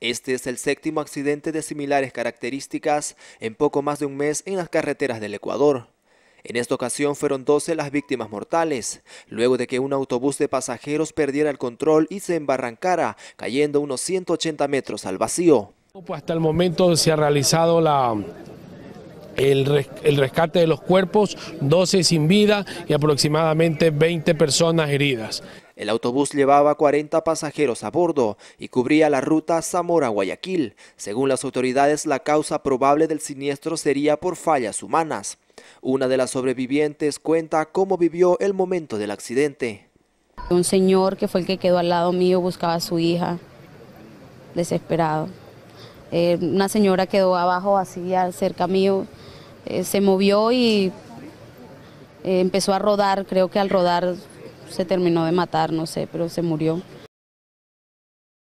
Este es el séptimo accidente de similares características en poco más de un mes en las carreteras del Ecuador. En esta ocasión fueron 12 las víctimas mortales, luego de que un autobús de pasajeros perdiera el control y se embarrancara, cayendo unos 180 metros al vacío. Pues, hasta el momento se ha realizado el, el, rescate de los cuerpos, 12 sin vida y aproximadamente 20 personas heridas. El autobús llevaba 40 pasajeros a bordo y cubría la ruta Zamora-Guayaquil. Según las autoridades, la causa probable del siniestro sería por fallas humanas. Una de las sobrevivientes cuenta cómo vivió el momento del accidente. Un señor que fue el que quedó al lado mío buscaba a su hija, desesperado. Eh, una señora quedó abajo, así cerca mío, eh, se movió y eh, empezó a rodar, creo que al rodar se terminó de matar, no sé, pero se murió.